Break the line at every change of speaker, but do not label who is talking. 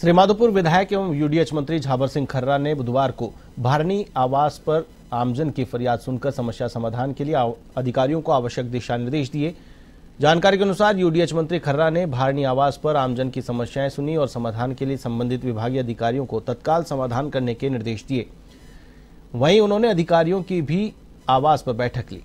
श्रीमाधोपुर विधायक एवं यूडीएच मंत्री झाबर सिंह खर्रा ने बुधवार को भारनी आवास पर आमजन की फरियाद सुनकर समस्या समाधान के लिए अधिकारियों को आवश्यक दिशा निर्देश दिए जानकारी के अनुसार यूडीएच मंत्री खर्रा ने भारनी आवास पर आमजन की समस्याएं सुनी और समाधान के लिए संबंधित विभागीय अधिकारियों को तत्काल समाधान करने के निर्देश दिए वहीं उन्होंने अधिकारियों की भी आवास पर बैठक ली